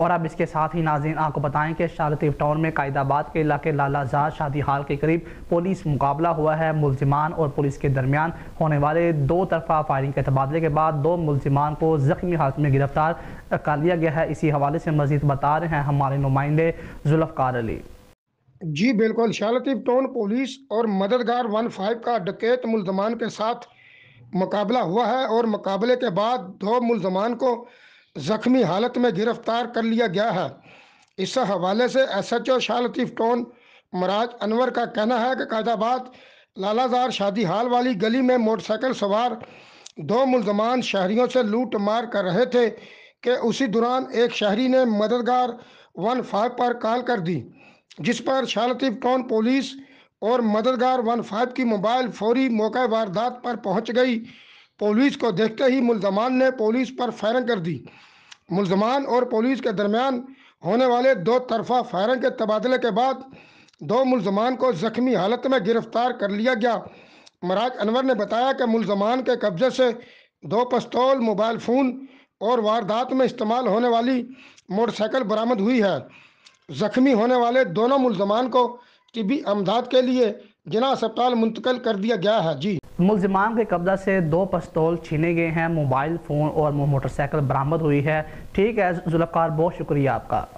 और अब इसके साथ ही नाजीन आपको बताएं कि शारतीफ टाउन में कायदाबाद के इलाके लालाजार शादी हाल के करीब पुलिस मुकाबला हुआ है मुलजमान और पुलिस के दरमियान होने वाले दो तरफा फायरिंग के तबादले के बाद दो मुलजमान को जख्मी हालत में गिरफ्तार कर लिया गया है इसी हवाले से मजीद बता रहे हैं हमारे नुमाइंदे जुल्फकार अली जी बिल्कुल शारतीफ टाउन पुलिस और मददगार वन फाइव का डकैत मुलजमान के साथ मुकाबला हुआ है और मुकाबले के बाद दो मुलजमान को जख्मी हालत में गिरफ्तार कर लिया गया है इस हवाले से S H O Shah Latif town Meraj Anwar का कहना है कि कायदाबाद लालाजार शादी हाल वाली गली में मोटरसाइकिल सवार दो मुलजमान शहरियों से लूट मार कर रहे थे कि उसी दौरान एक शहरी ने मददगार वन फाइव पर कॉल कर दी जिस पर शाह लतीफ़ टोन पुलिस और मददगार वन फाइव की मोबाइल फौरी मौके वारदात पर पहुंच गई पुलिस को देखते ही मुलजमान ने पुलिस पर फायरिंग कर दी मुलजमान और पुलिस के दरमियान होने वाले दो तरफा फायरिंग के तबादले के बाद दो मुलजमान को जख्मी हालत में गिरफ्तार कर लिया गया मराज अनवर ने बताया कि मुलजमान के कब्जे से दो पस्तौल मोबाइल फ़ोन और वारदात में इस्तेमाल होने वाली मोटरसाइकिल बरामद हुई है जख्मी होने वाले दोनों मुलजमान को तबी अमदाद के लिए जिला अस्पताल मुंतकल कर दिया गया है जी मुलजमान के कब्जा से दो पस्तौल छीने गए हैं मोबाइल फ़ोन और मोटरसाइकिल बरामद हुई है ठीक है जुल्फकार बहुत शुक्रिया आपका